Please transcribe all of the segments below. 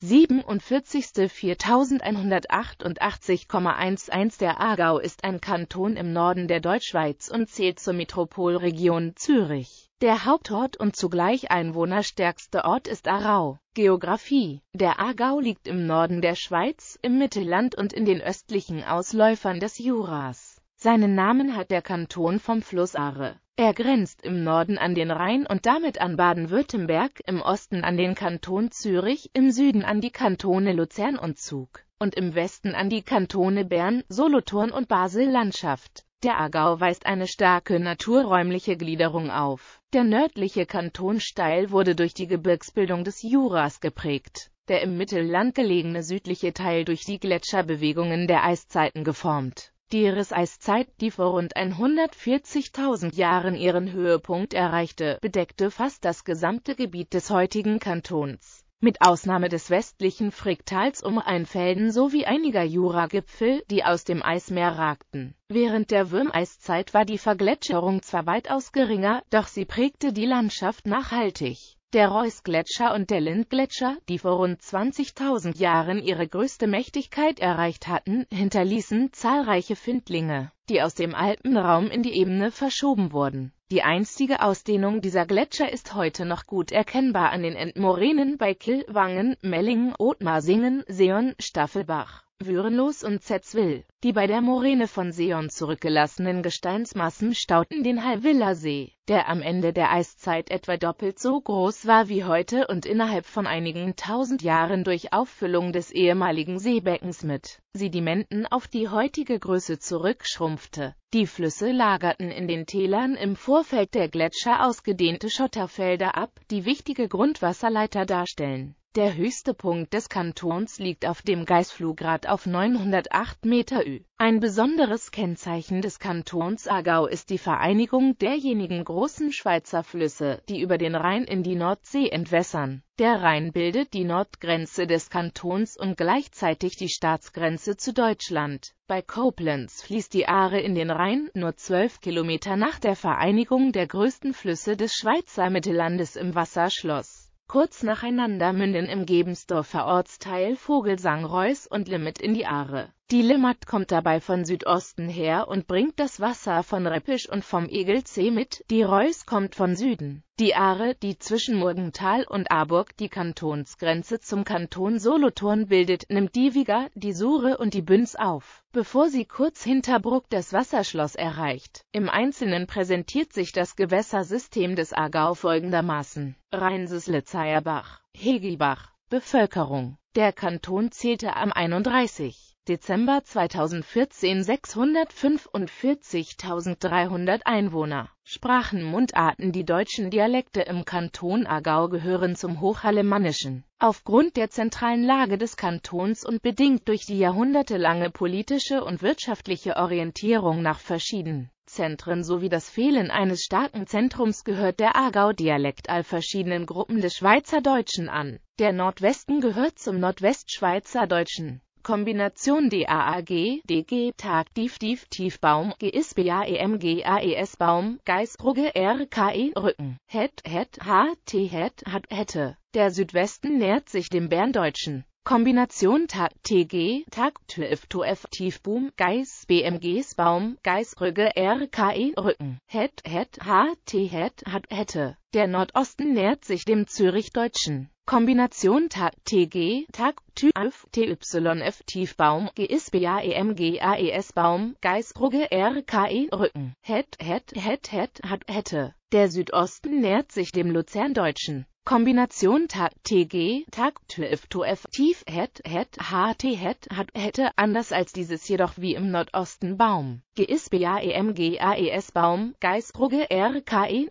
47. 4188,11 Der Aargau ist ein Kanton im Norden der Deutschschweiz und zählt zur Metropolregion Zürich. Der Hauptort und zugleich einwohnerstärkste Ort ist Aarau. Geografie Der Aargau liegt im Norden der Schweiz, im Mittelland und in den östlichen Ausläufern des Juras. Seinen Namen hat der Kanton vom Fluss Aare, er grenzt im Norden an den Rhein und damit an Baden-Württemberg, im Osten an den Kanton Zürich, im Süden an die Kantone Luzern und Zug und im Westen an die Kantone Bern, Solothurn und Basel-Landschaft. Der Aargau weist eine starke naturräumliche Gliederung auf. Der nördliche Kanton Steil wurde durch die Gebirgsbildung des Juras geprägt, der im Mittelland gelegene südliche Teil durch die Gletscherbewegungen der Eiszeiten geformt die Riss-Eiszeit, die vor rund 140.000 Jahren ihren Höhepunkt erreichte, bedeckte fast das gesamte Gebiet des heutigen Kantons. Mit Ausnahme des westlichen Fricktals um Einfelden sowie einiger Jura-Gipfel, die aus dem Eismeer ragten. Während der Würmeiszeit war die Vergletscherung zwar weitaus geringer, doch sie prägte die Landschaft nachhaltig. Der Reuss-Gletscher und der Lind-Gletscher, die vor rund 20.000 Jahren ihre größte Mächtigkeit erreicht hatten, hinterließen zahlreiche Findlinge, die aus dem Alpenraum in die Ebene verschoben wurden. Die einstige Ausdehnung dieser Gletscher ist heute noch gut erkennbar an den Endmoränen bei Kill, Wangen, Mellingen, Othmarsingen, Seon, Staffelbach. Würenlos und Zetzwil. Die bei der Moräne von Seon zurückgelassenen Gesteinsmassen stauten den Halviller See, der am Ende der Eiszeit etwa doppelt so groß war wie heute und innerhalb von einigen tausend Jahren durch Auffüllung des ehemaligen Seebeckens mit Sedimenten auf die heutige Größe zurückschrumpfte. Die Flüsse lagerten in den Tälern im Vorfeld der Gletscher ausgedehnte Schotterfelder ab, die wichtige Grundwasserleiter darstellen. Der höchste Punkt des Kantons liegt auf dem Geißflugrad auf 908 Meter Ü. Ein besonderes Kennzeichen des Kantons Aargau ist die Vereinigung derjenigen großen Schweizer Flüsse, die über den Rhein in die Nordsee entwässern. Der Rhein bildet die Nordgrenze des Kantons und gleichzeitig die Staatsgrenze zu Deutschland. Bei Koblenz fließt die Aare in den Rhein, nur zwölf Kilometer nach der Vereinigung der größten Flüsse des Schweizer Mittellandes im Wasserschloss. Kurz nacheinander münden im Gebensdorfer Ortsteil Vogelsang Reuß und Limit in die Aare. Die Limmat kommt dabei von Südosten her und bringt das Wasser von Reppisch und vom Egelsee mit, die Reus kommt von Süden. Die Aare, die zwischen Murgental und Aarburg die Kantonsgrenze zum Kanton Solothurn bildet, nimmt die Wieger, die Sure und die Bünz auf, bevor sie kurz hinter Bruck das Wasserschloss erreicht. Im Einzelnen präsentiert sich das Gewässersystem des Aargau folgendermaßen. Rheinsesle-Zeierbach, Hegelbach, Bevölkerung. Der Kanton zählte am 31. Dezember 2014 645.300 Einwohner. Sprachen Mundarten Die deutschen Dialekte im Kanton Aargau gehören zum Hochalemannischen. Aufgrund der zentralen Lage des Kantons und bedingt durch die jahrhundertelange politische und wirtschaftliche Orientierung nach verschiedenen Zentren sowie das Fehlen eines starken Zentrums gehört der Aargau-Dialekt all verschiedenen Gruppen des Schweizerdeutschen an. Der Nordwesten gehört zum Nordwestschweizerdeutschen. Kombination DAAG, DG, Tag, Tief, Tief, Tiefbaum, GISBA, EMG, AES, Baum, Geißbrugge, RKE, Rücken, Het, Het, HT, Het, Hat, Hätte. Der Südwesten nähert sich dem Berndeutschen. Kombination Tag, TG, Tag, TÜV, TOF, Tiefboom, Geiß, BMGs, Baum, Geißrüge, RKE, Rücken, Het, Het, HT, Het, Hat, Hätte. Der Nordosten nähert sich dem Zürichdeutschen. Kombination Tag TG Tag TÜF TYF Tiefbaum GISBAEMGAES Baum e, e, Geißbrugge RKE Rücken Het Het Het Het hat hätte. Der Südosten nähert sich dem Luzerndeutschen. Kombination Tag TG Tag TÜV TOF Tief Het Het HT Het hat hätte anders als dieses jedoch wie im Nordosten Baum GIS BAEMGAES Baum Geisbrugge e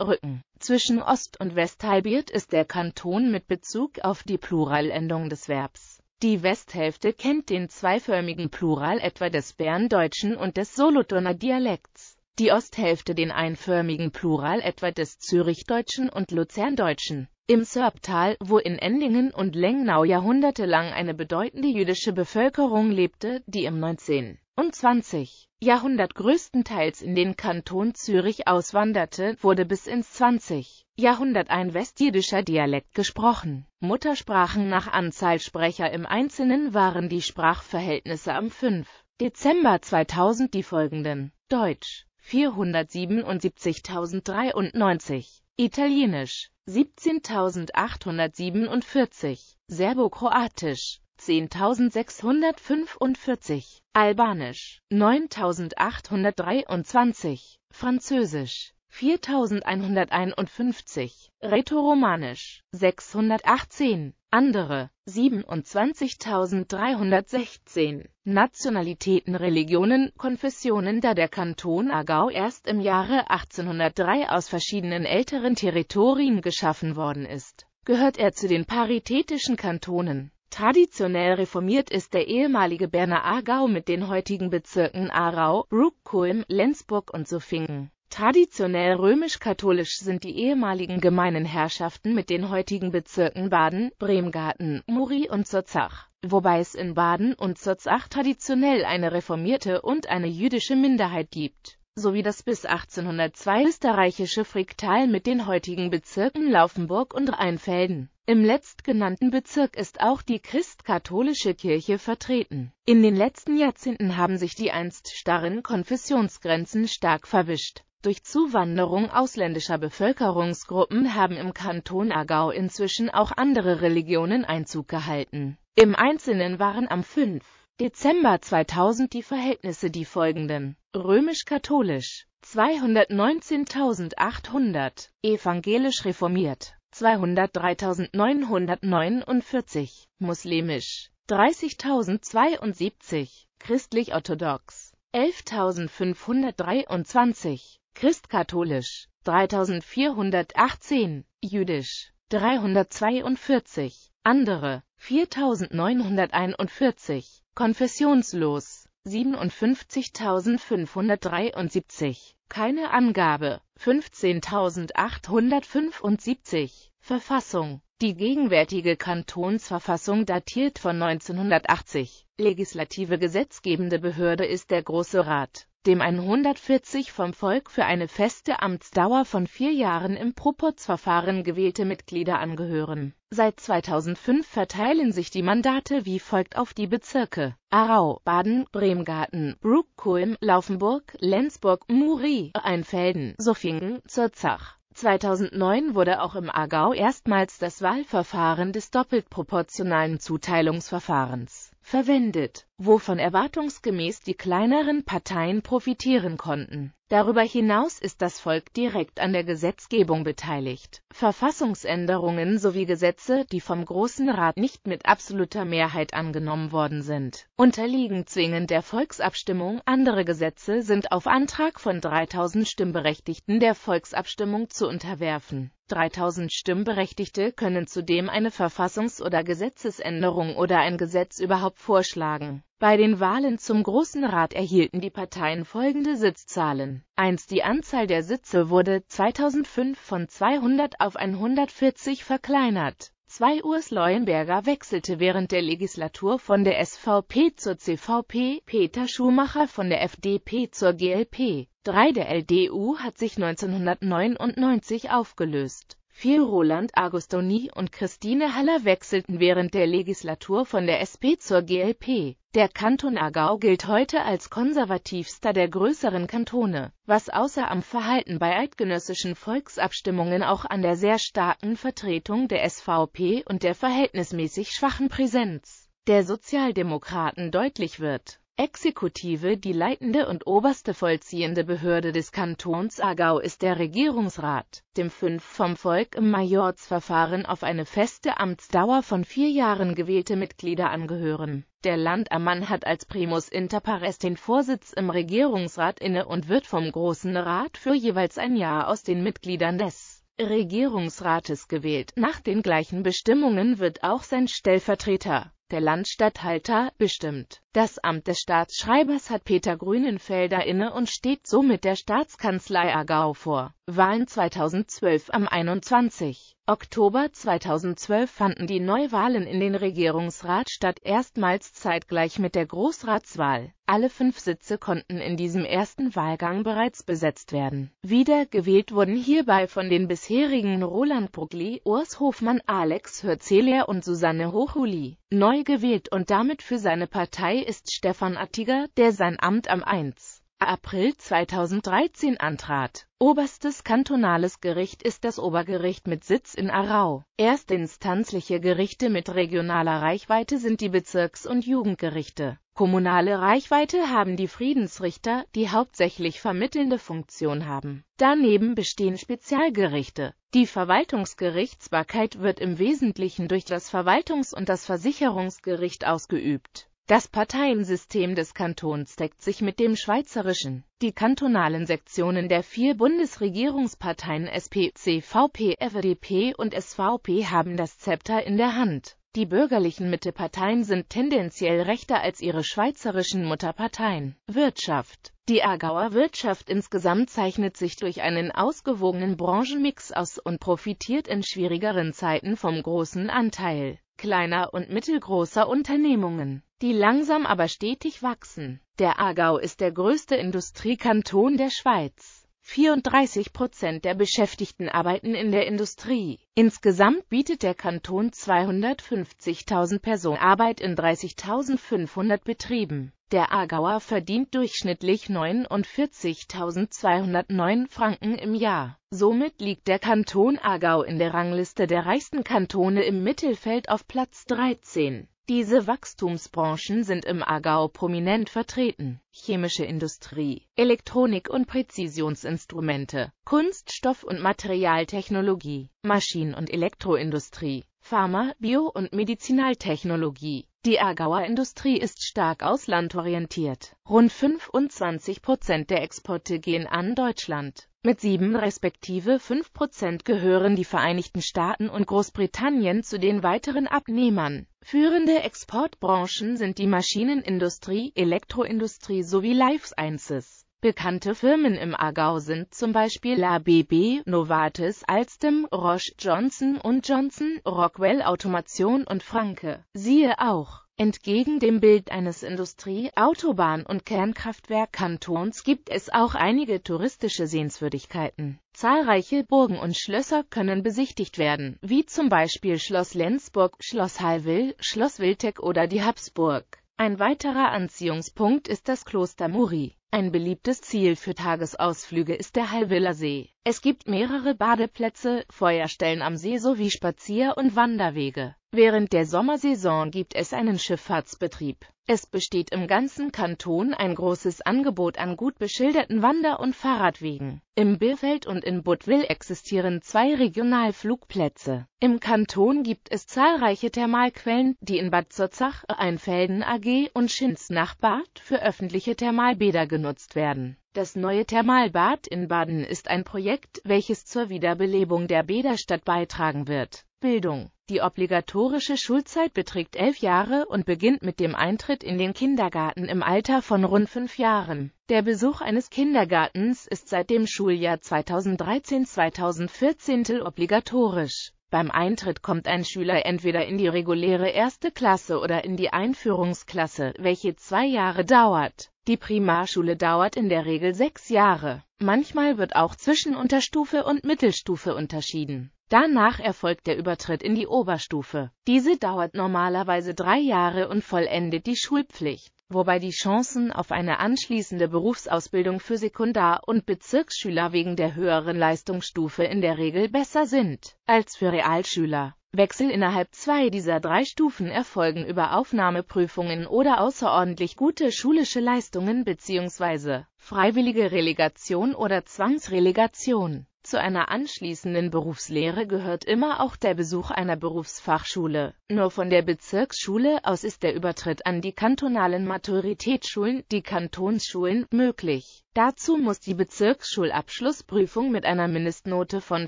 Rücken zwischen Ost- und West halbiert ist der Kanton mit Bezug auf die Pluralendung des Verbs. Die Westhälfte kennt den zweiförmigen Plural etwa des Berndeutschen und des Solothurner Dialekts, die Osthälfte den einförmigen Plural etwa des Zürichdeutschen und Luzerndeutschen. Im Sörbtal, wo in Endingen und Lengnau jahrhundertelang eine bedeutende jüdische Bevölkerung lebte, die im 19. und 20. Jahrhundert größtenteils in den Kanton Zürich auswanderte, wurde bis ins 20. Jahrhundert ein westjüdischer Dialekt gesprochen. Muttersprachen nach Anzahl Sprecher im Einzelnen waren die Sprachverhältnisse am 5. Dezember 2000 die folgenden. Deutsch 477.093, Italienisch 17.847, Serbokroatisch 10.645, Albanisch 9.823, Französisch 4.151, Rätoromanisch 618, andere 27.316 Nationalitäten, Religionen, Konfessionen Da der Kanton Aargau erst im Jahre 1803 aus verschiedenen älteren Territorien geschaffen worden ist, gehört er zu den paritätischen Kantonen. Traditionell reformiert ist der ehemalige Berner Aargau mit den heutigen Bezirken Aarau, Bruckkulm, Lenzburg und Zofingen Traditionell römisch-katholisch sind die ehemaligen gemeinen Herrschaften mit den heutigen Bezirken Baden, Bremgarten, Muri und Zurzach, wobei es in Baden und Zurzach traditionell eine reformierte und eine jüdische Minderheit gibt, sowie das bis 1802 österreichische Fricktal mit den heutigen Bezirken Laufenburg und Rheinfelden. Im letztgenannten Bezirk ist auch die christkatholische Kirche vertreten. In den letzten Jahrzehnten haben sich die einst starren Konfessionsgrenzen stark verwischt. Durch Zuwanderung ausländischer Bevölkerungsgruppen haben im Kanton Aargau inzwischen auch andere Religionen Einzug gehalten. Im Einzelnen waren am 5. Dezember 2000 die Verhältnisse die folgenden. Römisch-katholisch 219.800, evangelisch reformiert 203.949, muslimisch 30.072, christlich-orthodox 11.523, christkatholisch 3418, jüdisch 342, andere 4941, konfessionslos 57.573, keine Angabe, 15.875, Verfassung. Die gegenwärtige Kantonsverfassung datiert von 1980. Legislative gesetzgebende Behörde ist der Große Rat dem 140 vom Volk für eine feste Amtsdauer von vier Jahren im Proporzverfahren gewählte Mitglieder angehören. Seit 2005 verteilen sich die Mandate wie folgt auf die Bezirke Arau, Baden, Bremgarten, Bruckkulm, Laufenburg, Lenzburg, Muri, Einfelden, Sofingen, Zurzach. 2009 wurde auch im Aargau erstmals das Wahlverfahren des doppelt proportionalen Zuteilungsverfahrens verwendet, wovon erwartungsgemäß die kleineren Parteien profitieren konnten. Darüber hinaus ist das Volk direkt an der Gesetzgebung beteiligt. Verfassungsänderungen sowie Gesetze, die vom Großen Rat nicht mit absoluter Mehrheit angenommen worden sind, unterliegen zwingend der Volksabstimmung. Andere Gesetze sind auf Antrag von 3000 Stimmberechtigten der Volksabstimmung zu unterwerfen 3000 Stimmberechtigte können zudem eine Verfassungs- oder Gesetzesänderung oder ein Gesetz überhaupt vorschlagen. Bei den Wahlen zum Großen Rat erhielten die Parteien folgende Sitzzahlen. 1. Die Anzahl der Sitze wurde 2005 von 200 auf 140 verkleinert. 2. Urs Leuenberger wechselte während der Legislatur von der SVP zur CVP, Peter Schumacher von der FDP zur GLP. 3 der LDU hat sich 1999 aufgelöst. 4 Roland Agostoni und Christine Haller wechselten während der Legislatur von der SP zur GLP. Der Kanton Aargau gilt heute als konservativster der größeren Kantone, was außer am Verhalten bei eidgenössischen Volksabstimmungen auch an der sehr starken Vertretung der SVP und der verhältnismäßig schwachen Präsenz der Sozialdemokraten deutlich wird Exekutive, die leitende und oberste vollziehende Behörde des Kantons Aargau ist der Regierungsrat, dem fünf vom Volk im Majorzverfahren auf eine feste Amtsdauer von vier Jahren gewählte Mitglieder angehören. Der Landammann hat als primus inter pares den Vorsitz im Regierungsrat inne und wird vom Großen Rat für jeweils ein Jahr aus den Mitgliedern des Regierungsrates gewählt. Nach den gleichen Bestimmungen wird auch sein Stellvertreter der Landstatthalter, bestimmt. Das Amt des Staatsschreibers hat Peter Grünenfelder inne und steht somit der Staatskanzlei Aargau vor. Wahlen 2012 am 21. Oktober 2012 fanden die Neuwahlen in den Regierungsrat statt, erstmals zeitgleich mit der Großratswahl. Alle fünf Sitze konnten in diesem ersten Wahlgang bereits besetzt werden. Wieder gewählt wurden hierbei von den bisherigen Roland Brugli, Urs Hofmann, Alex Hürzeler und Susanne Hochuli. Neu gewählt und damit für seine Partei ist Stefan Attiger, der sein Amt am 1. April 2013 antrat. Oberstes kantonales Gericht ist das Obergericht mit Sitz in Arau. Erstinstanzliche Gerichte mit regionaler Reichweite sind die Bezirks- und Jugendgerichte. Kommunale Reichweite haben die Friedensrichter, die hauptsächlich vermittelnde Funktion haben. Daneben bestehen Spezialgerichte. Die Verwaltungsgerichtsbarkeit wird im Wesentlichen durch das Verwaltungs- und das Versicherungsgericht ausgeübt das Parteiensystem des Kantons deckt sich mit dem schweizerischen. Die kantonalen Sektionen der vier Bundesregierungsparteien SP, CVP, FDP und SVP haben das Zepter in der Hand. Die bürgerlichen Mitteparteien sind tendenziell rechter als ihre schweizerischen Mutterparteien. Wirtschaft Die Aargauer Wirtschaft insgesamt zeichnet sich durch einen ausgewogenen Branchenmix aus und profitiert in schwierigeren Zeiten vom großen Anteil kleiner und mittelgroßer Unternehmungen die langsam aber stetig wachsen. Der Aargau ist der größte Industriekanton der Schweiz. 34 Prozent der Beschäftigten arbeiten in der Industrie. Insgesamt bietet der Kanton 250.000 Personen Arbeit in 30.500 Betrieben. Der Aargauer verdient durchschnittlich 49.209 Franken im Jahr. Somit liegt der Kanton Aargau in der Rangliste der reichsten Kantone im Mittelfeld auf Platz 13. Diese Wachstumsbranchen sind im Aargau prominent vertreten. Chemische Industrie, Elektronik und Präzisionsinstrumente, Kunststoff- und Materialtechnologie, Maschinen- und Elektroindustrie, Pharma, Bio- und Medizinaltechnologie. Die Aargauer Industrie ist stark auslandorientiert. Rund 25 Prozent der Exporte gehen an Deutschland. Mit sieben respektive fünf Prozent gehören die Vereinigten Staaten und Großbritannien zu den weiteren Abnehmern. Führende Exportbranchen sind die Maschinenindustrie, Elektroindustrie sowie Life Sciences. Bekannte Firmen im Aargau sind zum Beispiel ABB, Novartis, Alstom, Roche, Johnson Johnson, Rockwell Automation und Franke. Siehe auch Entgegen dem Bild eines Industrie-, Autobahn- und Kernkraftwerkkantons gibt es auch einige touristische Sehenswürdigkeiten. Zahlreiche Burgen und Schlösser können besichtigt werden, wie zum Beispiel Schloss Lenzburg, Schloss Hallwyl, Schloss Wildeck oder die Habsburg. Ein weiterer Anziehungspunkt ist das Kloster Muri. Ein beliebtes Ziel für Tagesausflüge ist der Hallwiller See. Es gibt mehrere Badeplätze, Feuerstellen am See sowie Spazier- und Wanderwege. Während der Sommersaison gibt es einen Schifffahrtsbetrieb. Es besteht im ganzen Kanton ein großes Angebot an gut beschilderten Wander- und Fahrradwegen. Im Birfeld und in Budwil existieren zwei Regionalflugplätze. Im Kanton gibt es zahlreiche Thermalquellen, die in Bad Zurzach, Einfelden AG und Schinz nach für öffentliche Thermalbäder genutzt werden. Das neue Thermalbad in Baden ist ein Projekt, welches zur Wiederbelebung der Bäderstadt beitragen wird. Bildung die obligatorische Schulzeit beträgt elf Jahre und beginnt mit dem Eintritt in den Kindergarten im Alter von rund fünf Jahren. Der Besuch eines Kindergartens ist seit dem Schuljahr 2013-2014 obligatorisch. Beim Eintritt kommt ein Schüler entweder in die reguläre erste Klasse oder in die Einführungsklasse, welche zwei Jahre dauert. Die Primarschule dauert in der Regel sechs Jahre. Manchmal wird auch zwischen Unterstufe und Mittelstufe unterschieden Danach erfolgt der Übertritt in die Oberstufe. Diese dauert normalerweise drei Jahre und vollendet die Schulpflicht, wobei die Chancen auf eine anschließende Berufsausbildung für Sekundar- und Bezirksschüler wegen der höheren Leistungsstufe in der Regel besser sind als für Realschüler. Wechsel innerhalb zwei dieser drei Stufen erfolgen über Aufnahmeprüfungen oder außerordentlich gute schulische Leistungen bzw. freiwillige Relegation oder Zwangsrelegation. Zu einer anschließenden Berufslehre gehört immer auch der Besuch einer Berufsfachschule. Nur von der Bezirksschule aus ist der Übertritt an die kantonalen Maturitätsschulen, die Kantonsschulen, möglich Dazu muss die Bezirksschulabschlussprüfung mit einer Mindestnote von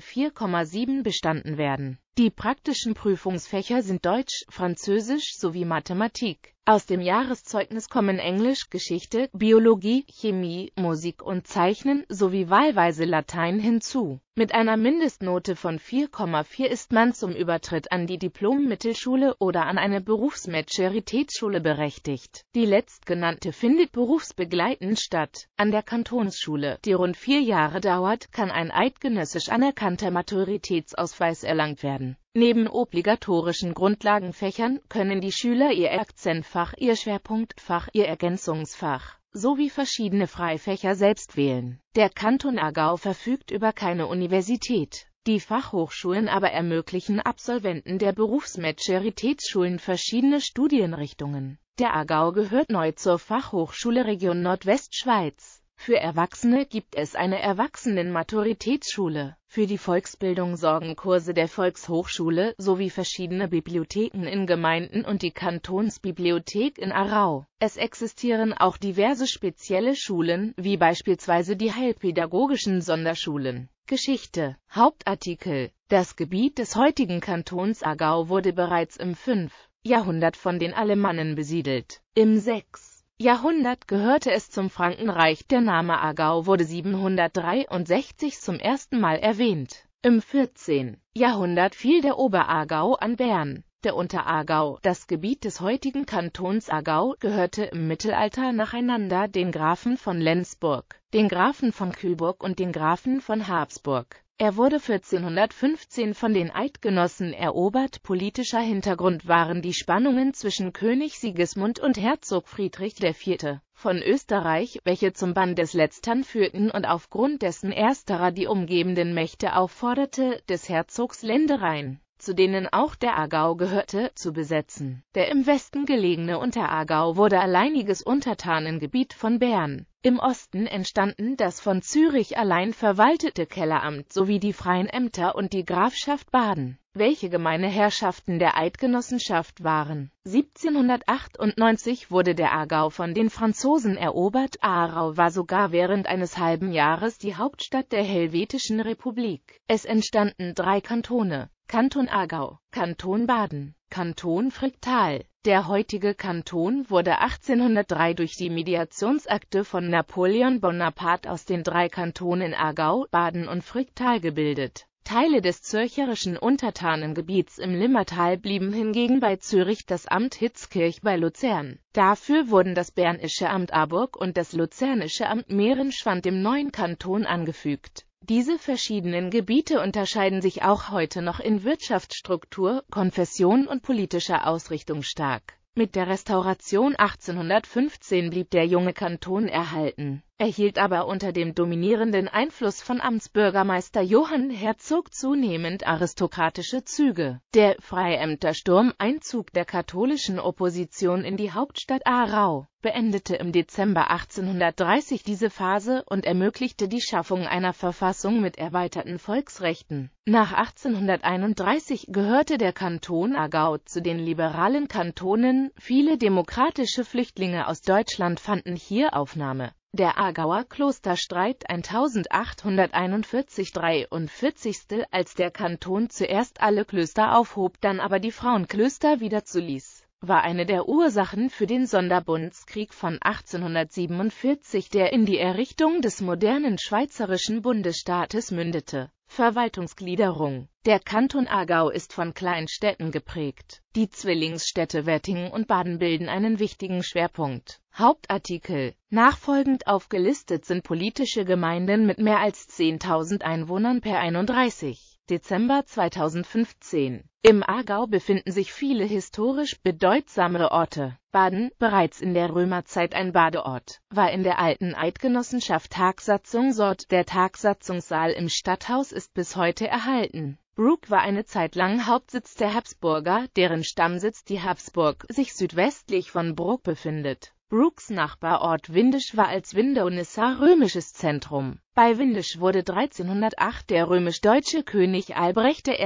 4,7 bestanden werden. Die praktischen Prüfungsfächer sind Deutsch, Französisch sowie Mathematik. Aus dem Jahreszeugnis kommen Englisch, Geschichte, Biologie, Chemie, Musik und Zeichnen sowie wahlweise Latein hinzu mit einer Mindestnote von 4,4 ist man zum Übertritt an die Diplom-Mittelschule oder an eine Berufsmaturitätsschule berechtigt. Die letztgenannte findet berufsbegleitend statt. An der Kantonsschule, die rund vier Jahre dauert, kann ein eidgenössisch anerkannter Maturitätsausweis erlangt werden. Neben obligatorischen Grundlagenfächern können die Schüler ihr Akzentfach, ihr Schwerpunktfach, ihr Ergänzungsfach sowie verschiedene Freifächer selbst wählen. Der Kanton Aargau verfügt über keine Universität. Die Fachhochschulen aber ermöglichen Absolventen der Berufsmatcheritätsschulen verschiedene Studienrichtungen. Der Aargau gehört neu zur Fachhochschule Region Nordwestschweiz. Für Erwachsene gibt es eine Erwachsenen-Maturitätsschule. Für die Volksbildung sorgen Kurse der Volkshochschule sowie verschiedene Bibliotheken in Gemeinden und die Kantonsbibliothek in Arau. Es existieren auch diverse spezielle Schulen, wie beispielsweise die heilpädagogischen Sonderschulen. Geschichte Hauptartikel Das Gebiet des heutigen Kantons Aargau wurde bereits im 5. Jahrhundert von den Alemannen besiedelt. Im 6. Jahrhundert gehörte es zum Frankenreich. Der Name Aargau wurde 763 zum ersten Mal erwähnt. Im 14. Jahrhundert fiel der Oberaargau an Bern. Der Unteraargau, das Gebiet des heutigen Kantons Aargau, gehörte im Mittelalter nacheinander den Grafen von Lenzburg, den Grafen von Kühlburg und den Grafen von Habsburg. Er wurde 1415 von den Eidgenossen erobert. Politischer Hintergrund waren die Spannungen zwischen König Sigismund und Herzog Friedrich IV. von Österreich, welche zum Bann des Letztern führten und aufgrund dessen ersterer die umgebenden Mächte aufforderte, des Herzogs Ländereien zu denen auch der Aargau gehörte, zu besetzen. Der im Westen gelegene Unteraargau wurde alleiniges Untertanengebiet von Bern. Im Osten entstanden das von Zürich allein verwaltete Kelleramt sowie die freien Ämter und die Grafschaft Baden, welche gemeine Herrschaften der Eidgenossenschaft waren. 1798 wurde der Aargau von den Franzosen erobert, Aarau war sogar während eines halben Jahres die Hauptstadt der Helvetischen Republik. Es entstanden drei Kantone, Kanton Aargau, Kanton Baden, Kanton Fricktal der heutige Kanton wurde 1803 durch die Mediationsakte von Napoleon Bonaparte aus den drei Kantonen Aargau, Baden und Fricktal gebildet. Teile des zürcherischen Untertanengebiets im Limmertal blieben hingegen bei Zürich das Amt Hitzkirch bei Luzern. Dafür wurden das bernische Amt Aburg und das luzernische Amt Mehrenschwand dem neuen Kanton angefügt diese verschiedenen Gebiete unterscheiden sich auch heute noch in Wirtschaftsstruktur, Konfession und politischer Ausrichtung stark. Mit der Restauration 1815 blieb der junge Kanton erhalten erhielt aber unter dem dominierenden Einfluss von Amtsbürgermeister Johann Herzog zunehmend aristokratische Züge. Der Freiämtersturm, Einzug der katholischen Opposition in die Hauptstadt Aarau, beendete im Dezember 1830 diese Phase und ermöglichte die Schaffung einer Verfassung mit erweiterten Volksrechten. Nach 1831 gehörte der Kanton Aargau zu den liberalen Kantonen, viele demokratische Flüchtlinge aus Deutschland fanden hier Aufnahme. Der Aargauer Klosterstreit 1841-43 als der Kanton zuerst alle Klöster aufhob, dann aber die Frauenklöster wieder zuließ, war eine der Ursachen für den Sonderbundskrieg von 1847, der in die Errichtung des modernen schweizerischen Bundesstaates mündete. Verwaltungsgliederung Der Kanton Aargau ist von Kleinstädten geprägt. Die Zwillingsstädte Wettingen und Baden bilden einen wichtigen Schwerpunkt. Hauptartikel Nachfolgend aufgelistet sind politische Gemeinden mit mehr als 10.000 Einwohnern per 31. Dezember 2015. Im Aargau befinden sich viele historisch bedeutsame Orte. Baden, bereits in der Römerzeit ein Badeort, war in der alten Eidgenossenschaft Tagsatzung Sort. Der Tagsatzungssaal im Stadthaus ist bis heute erhalten. Brook war eine Zeit lang Hauptsitz der Habsburger, deren Stammsitz die Habsburg sich südwestlich von Brook befindet. Brooks Nachbarort Windisch war als Windonisser römisches Zentrum. Bei Windisch wurde 1308 der römisch-deutsche König Albrecht I.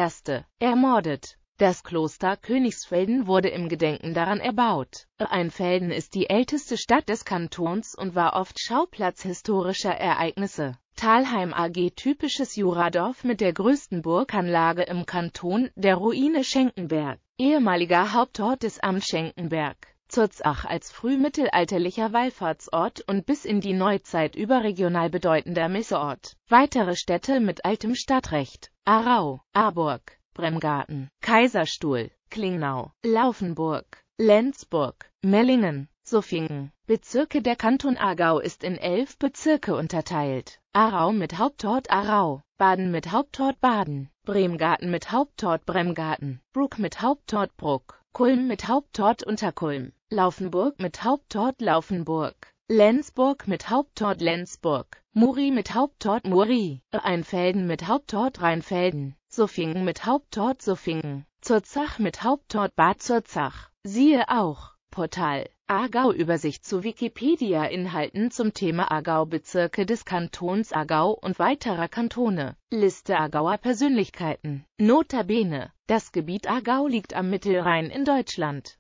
ermordet. Das Kloster Königsfelden wurde im Gedenken daran erbaut. Einfelden ist die älteste Stadt des Kantons und war oft Schauplatz historischer Ereignisse. Talheim AG typisches Juradorf mit der größten Burganlage im Kanton, der Ruine Schenkenberg, ehemaliger Hauptort des Amts Schenkenberg. Zurzach als frühmittelalterlicher Wallfahrtsort und bis in die Neuzeit überregional bedeutender Messeort. Weitere Städte mit altem Stadtrecht Aarau, Aarburg, Bremgarten, Kaiserstuhl, Klingnau, Laufenburg, Lenzburg, Mellingen, Suffingen. Bezirke Der Kanton Aargau ist in elf Bezirke unterteilt. Aarau mit Hauptort Aarau, Baden mit Hauptort Baden, Bremgarten mit Hauptort Bremgarten, Bruck mit Hauptort Bruck, Kulm mit Hauptort Unterkulm, Laufenburg mit Hauptort Laufenburg, Lenzburg mit Hauptort Lenzburg, Muri mit Hauptort Muri, Rheinfelden mit Hauptort Rheinfelden, Suffingen mit Hauptort Suffingen, Zurzach mit Hauptort Bad Zurzach. Siehe auch Portal Aargau Übersicht zu Wikipedia-Inhalten zum Thema Aargau Bezirke des Kantons Aargau und weiterer Kantone Liste Aargauer Persönlichkeiten Notabene Das Gebiet Aargau liegt am Mittelrhein in Deutschland.